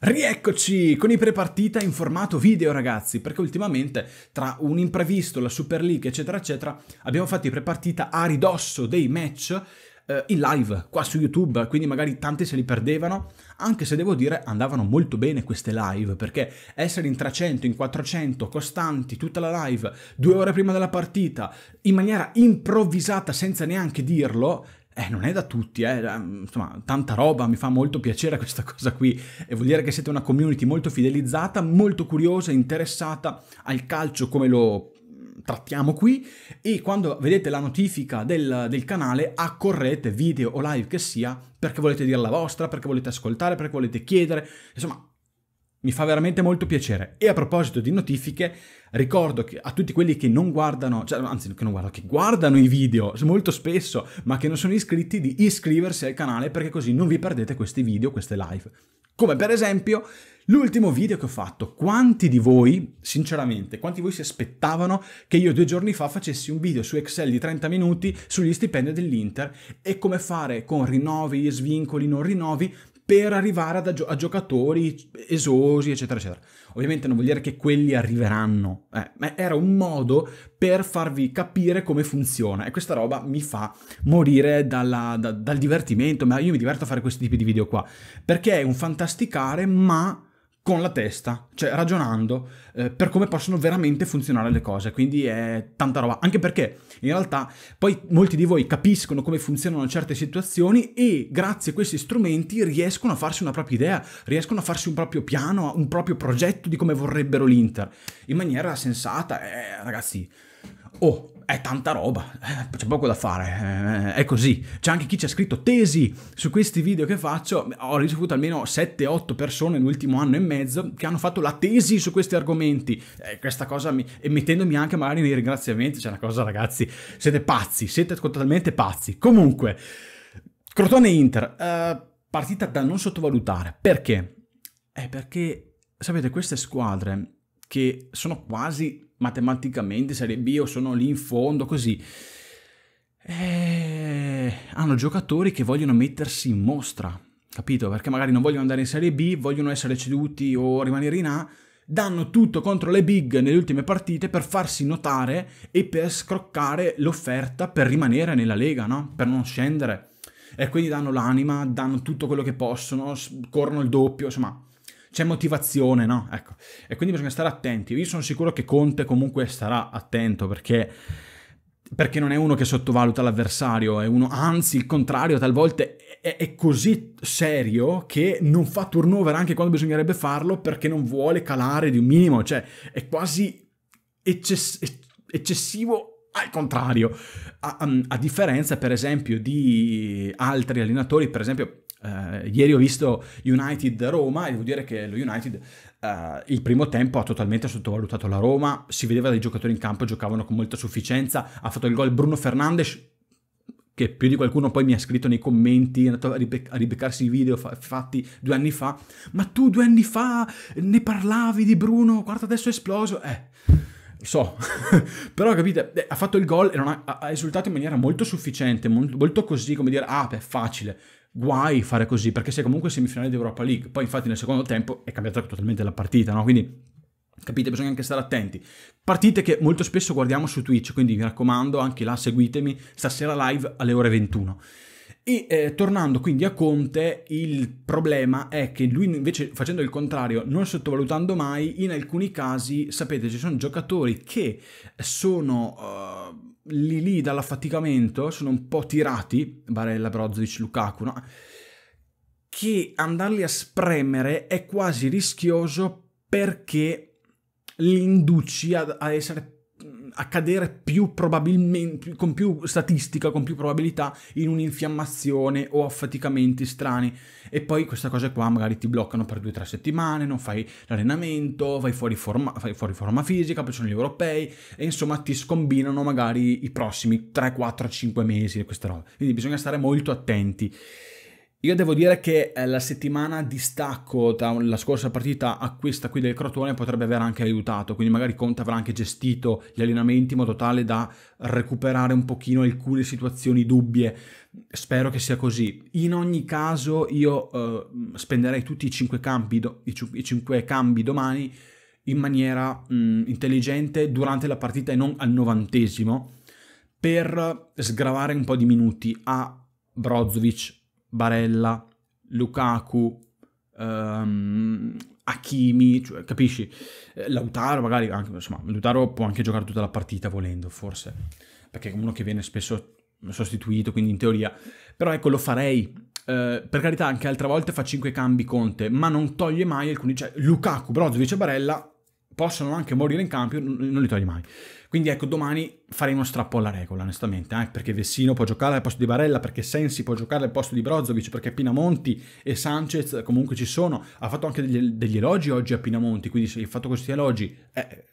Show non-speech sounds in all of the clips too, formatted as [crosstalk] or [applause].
Rieccoci con i prepartita in formato video ragazzi, perché ultimamente tra un imprevisto, la Super League eccetera eccetera, abbiamo fatto i prepartita a ridosso dei match eh, in live qua su YouTube, quindi magari tanti se li perdevano, anche se devo dire andavano molto bene queste live, perché essere in 300, in 400, costanti, tutta la live, due ore prima della partita, in maniera improvvisata senza neanche dirlo, eh, non è da tutti, eh, insomma, tanta roba, mi fa molto piacere [laughs] questa cosa qui e vuol dire che siete una community molto fidelizzata, molto curiosa, interessata al calcio come lo trattiamo qui e quando vedete la notifica del, del, canale accorrete video o live che sia perché volete dire la vostra, perché volete ascoltare, perché volete chiedere, insomma mi fa veramente molto piacere. E a proposito di notifiche, ricordo che a tutti quelli che non guardano, cioè, anzi che non guardano, che guardano i video molto spesso, ma che non sono iscritti, di iscriversi al canale perché così non vi perdete questi video, queste live. Come per esempio l'ultimo video che ho fatto. Quanti di voi, sinceramente, quanti di voi si aspettavano che io due giorni fa facessi un video su Excel di 30 minuti sugli stipendi dell'Inter e come fare con rinnovi, svincoli, non rinnovi per arrivare a, gio- a giocatori esosi, eccetera, eccetera. Ovviamente non vuol dire che quelli arriveranno, eh, ma era un modo per farvi capire come funziona e questa roba mi fa morire dalla, da, dal divertimento, ma io mi diverto a fare questi tipi di video qua, perché è un fantasticare, ma con la testa, cioè ragionando eh, per come possono veramente funzionare le cose, quindi è tanta roba, anche perché in realtà poi molti di voi capiscono come funzionano certe situazioni e grazie a questi strumenti riescono a farsi una propria idea, riescono a farsi un proprio piano, un proprio progetto di come vorrebbero l'Inter, in maniera sensata, eh, ragazzi, oh, è tanta roba, c'è poco da fare, eh, è così. C'è anche chi ci ha scritto tesi su questi video che faccio, ho ricevuto almeno 7-8 persone nell'ultimo anno e mezzo che hanno fatto la tesi su questi argomenti. Eh, questa cosa mi... e mettendomi anche magari nei ringraziamenti, c'è una cosa ragazzi, siete pazzi, siete totalmente pazzi. Comunque, Crotone Inter, eh, partita da non sottovalutare, perché? Eh, perché, sapete, queste squadre che sono quasi matematicamente Serie B o sono lì in fondo, così. Eh, hanno giocatori che vogliono mettersi in mostra, capito? Perché magari non vogliono andare in Serie B, vogliono essere ceduti o rimanere in A, danno tutto contro le big nelle ultime partite per farsi notare e per scroccare l'offerta per rimanere nella Lega, no? Per non scendere. E quindi danno l'anima, danno tutto quello che possono, corrono il doppio, insomma, c'è motivazione, no? Ecco. E quindi bisogna stare attenti. Io sono sicuro che Conte comunque starà attento perché, perché non è uno che sottovaluta l'avversario, è uno, anzi il contrario, talvolta è, è così serio che non fa turnover anche quando bisognerebbe farlo perché non vuole calare di un minimo, cioè è quasi eccess- eccessivo al contrario, a, a, a, differenza per esempio di altri allenatori, per esempio Uh, ieri ho visto United Roma e devo dire che lo United uh, il primo tempo ha totalmente sottovalutato la Roma, si vedeva dai giocatori in campo giocavano con molta sufficienza, ha fatto il gol Bruno Fernandes che più di qualcuno poi mi ha scritto nei commenti, è andato a, ribec- a ribeccarsi i video fa- fatti due anni fa, ma tu due anni fa ne parlavi di Bruno, guarda adesso è esploso, eh, lo so, [laughs] però capite, eh, ha fatto il gol e ha, ha, esultato in maniera molto sufficiente, molto, così come dire, ah beh, facile, guai fare così, perché sei comunque semifinale di Europa League. Poi, infatti, nel secondo tempo è cambiata totalmente la partita, no? Quindi. Capite, bisogna anche stare attenti. Partite che molto spesso guardiamo su Twitch, quindi mi raccomando, anche là seguitemi stasera live alle ore 21. E eh, tornando quindi a Conte, il problema è che lui invece facendo il contrario, non sottovalutando mai, in alcuni casi, sapete, ci sono giocatori che sono... Uh lì lì dall'affaticamento sono un po' tirati, Barella, Brozovic, Lukaku, no? che andarli a spremere è quasi rischioso perché li induci a, a essere accadere più probabilmente, con più statistica, con più probabilità in un'infiammazione o affaticamenti strani. E poi questa cosa qua magari ti bloccano per due o tre settimane, non fai l'allenamento, vai fuori, forma, fai fuori forma fisica, poi sono gli europei, e insomma ti scombinano magari i prossimi 3, 4, 5 mesi queste robe. Quindi bisogna stare molto attenti. Io devo dire che eh, la settimana di stacco dalla scorsa partita a questa qui del Crotone potrebbe aver anche aiutato, quindi magari Conte avrà anche gestito gli allenamenti in modo tale da recuperare un pochino alcune situazioni dubbie. Spero che sia così. In ogni caso io eh, spenderei tutti i 5 cambi, cambi domani in maniera mh, mm, intelligente durante la partita e non al novantesimo per sgravare un po' di minuti a Brozovic Barella, Lukaku, um, Hakimi, cioè, capisci? Eh, Lautaro magari, anche, insomma, Lautaro può anche giocare tutta la partita volendo, forse, perché è uno che viene spesso sostituito, quindi in teoria. Però ecco, lo farei. Uh, per carità, anche altre volte fa 5 cambi Conte, ma non toglie mai alcuni... Cioè, Lukaku, Brozovic e Barella possono anche morire in campo, non li togli mai. Quindi ecco, domani faremo strappo alla regola, onestamente, eh? perché Vessino può giocare al posto di Barella, perché Sensi può giocare al posto di Brozovic, perché Pinamonti e Sanchez comunque ci sono. Ha fatto anche degli, degli elogi oggi a Pinamonti, quindi se hai fatto questi elogi... Eh,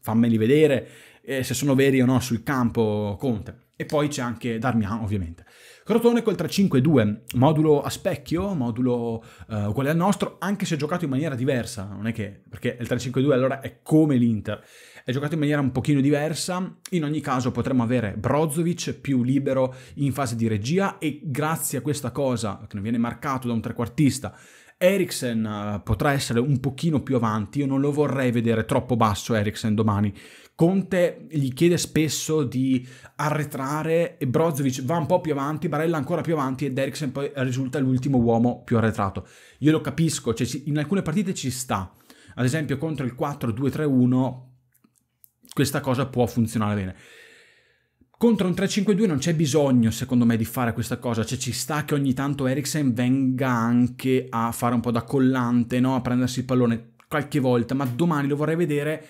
fammeli vedere eh, se sono veri o no sul campo Conte. E poi c'è anche Darmian, ovviamente. Crotone col 3-5-2, modulo a specchio, modulo eh, uguale al nostro, anche se giocato in maniera diversa, non è che, perché il 3-5-2 allora è come l'Inter, è giocato in maniera un pochino diversa, in ogni caso potremmo avere Brozovic più libero in fase di regia e grazie a questa cosa che non viene marcato da un trequartista Eriksen eh, potrà essere un pochino più avanti, io non lo vorrei vedere troppo basso Eriksen domani. Conte gli chiede spesso di arretrare e Brozovic va un po' più avanti, Barella ancora più avanti ed Eriksen poi risulta l'ultimo uomo più arretrato. Io lo capisco, cioè in alcune partite ci sta. Ad esempio contro il 4-2-3-1 questa cosa può funzionare bene. Contro un 3-5-2 non c'è bisogno, secondo me, di fare questa cosa. Cioè, ci sta che ogni tanto Eriksen venga anche a fare un po' da collante, no? A prendersi il pallone qualche volta, ma domani lo vorrei vedere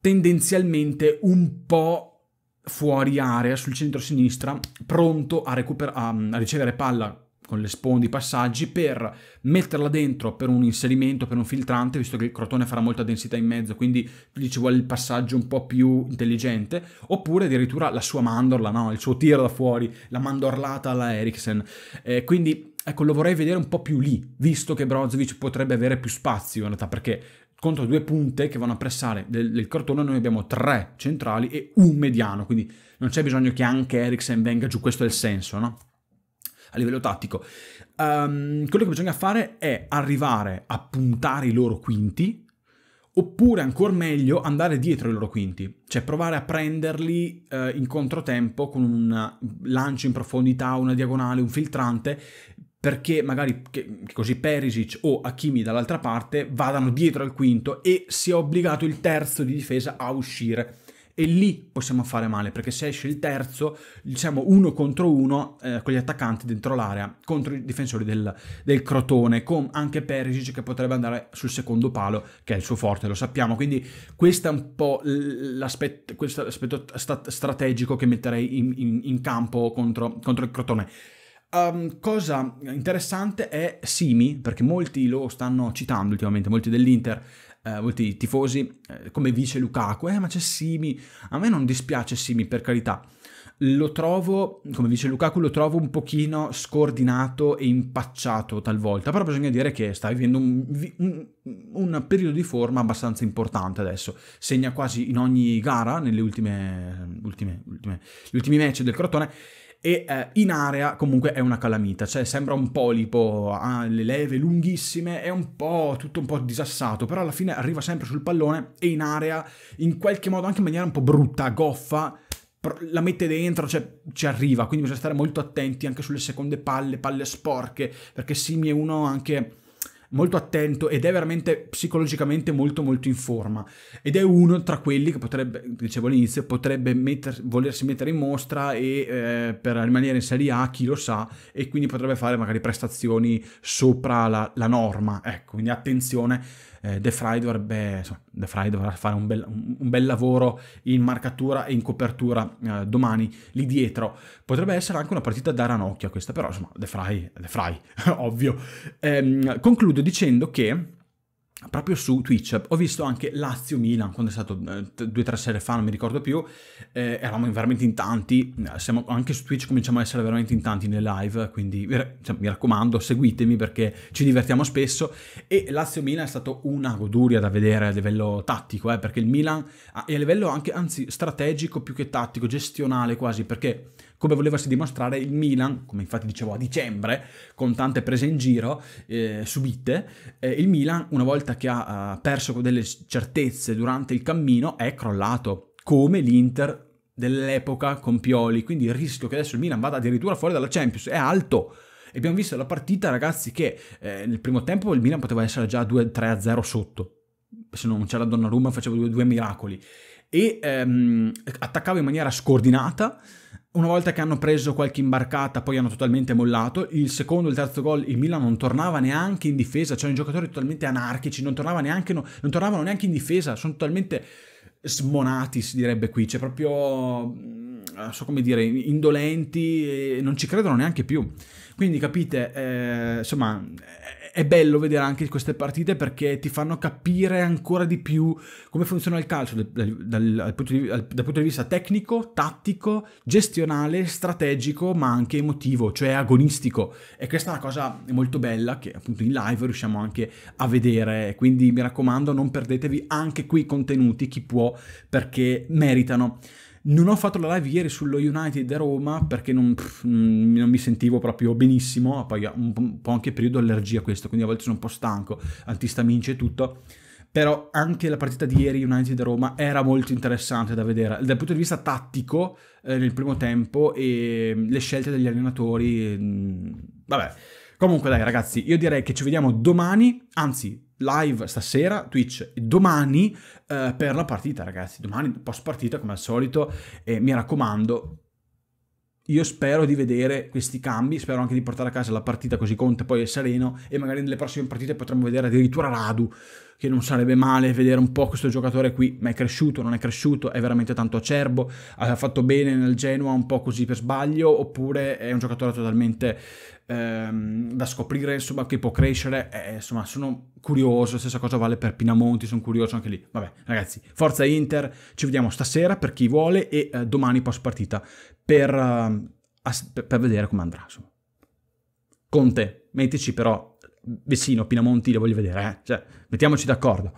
tendenzialmente un po' fuori area sul centro-sinistra, pronto a, recuper- a, a ricevere palla con le sponde, i passaggi, per metterla dentro per un inserimento, per un filtrante, visto che il crotone farà molta densità in mezzo, quindi lì ci vuole il passaggio un po' più intelligente, oppure addirittura la sua mandorla, no? il suo tiro da fuori, la mandorlata alla Ericsson. Eh, quindi ecco, lo vorrei vedere un po' più lì, visto che Brozovic potrebbe avere più spazio in realtà, perché contro due punte che vanno a pressare del, del cartone, noi abbiamo tre centrali e un mediano, quindi non c'è bisogno che anche Eriksen venga giù, questo è il senso, no? a livello tattico. Um, quello che bisogna fare è arrivare a puntare i loro quinti, oppure ancora meglio andare dietro i loro quinti, cioè provare a prenderli eh, in controtempo con un lancio in profondità, una diagonale, un filtrante, perché magari che, così Perisic o Hakimi dall'altra parte vadano dietro al quinto e sia obbligato il terzo di difesa a uscire e lì possiamo fare male perché se esce il terzo diciamo uno contro uno eh, con gli attaccanti dentro l'area contro i difensori del, del, Crotone con anche Perisic che potrebbe andare sul secondo palo che è il suo forte lo sappiamo quindi questo è un po' l'aspetto, l'aspetto strategico che metterei in, in, in campo contro, contro il Crotone Um, cosa interessante è Simi, perché molti lo stanno citando ultimamente, molti dell'Inter eh, molti tifosi, eh, come vice Lukaku, eh ma c'è Simi, a me non dispiace Simi per carità, lo trovo, come dice Lukaku, lo trovo un pochino scordinato e impacciato talvolta, però bisogna dire che sta vivendo un, un, un, periodo di forma abbastanza importante adesso, segna quasi in ogni gara, nelle ultime, ultime, ultime, gli ultimi match del Crotone, e eh, in area comunque è una calamita, cioè sembra un polipo, ha le leve lunghissime, è un po' tutto un po' disassato, però alla fine arriva sempre sul pallone e in area, in qualche modo anche in maniera un po' brutta, goffa, la mette dentro, cioè ci arriva, quindi bisogna stare molto attenti anche sulle seconde palle, palle sporche, perché Simi è uno anche molto attento ed è veramente psicologicamente molto molto in forma ed è uno tra quelli che potrebbe, dicevo all'inizio, potrebbe metter, volersi mettere in mostra e eh, per rimanere in Serie A chi lo sa e quindi potrebbe fare magari prestazioni sopra la, la norma, ecco, quindi attenzione, eh, De Frey dovrebbe, insomma, De Frey dovrà fare un bel, un bel, lavoro in marcatura e in copertura eh, domani lì dietro, potrebbe essere anche una partita da ranocchia questa, però insomma De Frey, De Frey, [laughs] ovvio. Ehm, concludo subito dicendo che proprio su Twitch ho visto anche Lazio Milan quando è stato eh, due o tre sere fa non mi ricordo più eh, eravamo veramente in tanti eh, siamo, anche su Twitch cominciamo a essere veramente in tanti nelle live quindi cioè, mi raccomando seguitemi perché ci divertiamo spesso e Lazio Milan è stato una goduria da vedere a livello tattico eh, perché il Milan ah, e a livello anche anzi strategico più che tattico gestionale quasi perché come volevasi dimostrare il Milan, come infatti dicevo a dicembre, con tante prese in giro eh, subite, eh, il Milan una volta che ha eh, perso delle certezze durante il cammino è crollato, come l'Inter dell'epoca con Pioli, quindi il rischio che adesso il Milan vada addirittura fuori dalla Champions è alto. E abbiamo visto la partita, ragazzi, che eh, nel primo tempo il Milan poteva essere già 2-3-0 sotto. Se non c'era Donnarumma faceva due, due miracoli. E ehm, attaccava in maniera scordinata una volta che hanno preso qualche imbarcata, poi hanno totalmente mollato. Il secondo e il terzo gol, il Milan non tornava neanche in difesa. C'erano i giocatori totalmente anarchici, non, neanche, non, non tornavano neanche in difesa. Sono totalmente smonati, si direbbe qui. C'è proprio mm, non so come dire, indolenti e non ci credono neanche più. Quindi capite, eh, insomma, è bello vedere anche queste partite perché ti fanno capire ancora di più come funziona il calcio dal, dal, dal, punto, di, dal punto, di, vista tecnico, tattico, gestionale, strategico, ma anche emotivo, cioè agonistico. E questa è una cosa molto bella che appunto in live riusciamo anche a vedere. Quindi mi raccomando, non perdetevi anche qui i contenuti, chi può, perché meritano. Non ho fatto la live ieri sullo United a Roma perché non, pff, mm, non, mi sentivo proprio benissimo, poi un po' anche periodo allergia questo, quindi a volte sono un po' stanco, antistaminici e tutto però anche la partita di ieri United Roma era molto interessante da vedere dal punto di vista tattico eh, nel primo tempo e mm, le scelte degli allenatori mh, mm, vabbè comunque dai ragazzi io direi che ci vediamo domani anzi live stasera, Twitch e domani eh, per la partita, ragazzi. Domani post partita come al solito e mi raccomando io spero di vedere questi cambi, spero anche di portare a casa la partita così Conte poi è sereno e magari nelle prossime partite potremo vedere addirittura Radu che non sarebbe male vedere un po' questo giocatore qui, ma è cresciuto, non è cresciuto, è veramente tanto acerbo, ha fatto bene nel Genoa un po' così per sbaglio, oppure è un giocatore totalmente ehm, da scoprire, insomma, che può crescere, eh, eh insomma, sono curioso, stessa cosa vale per Pinamonti, sono curioso anche lì. Vabbè, ragazzi, forza Inter, ci vediamo stasera per chi vuole e eh, domani post partita per, eh, per vedere come andrà, insomma. Conte, mettici però vicino, Pinamonti, le voglio vedere, eh? cioè, mettiamoci d'accordo.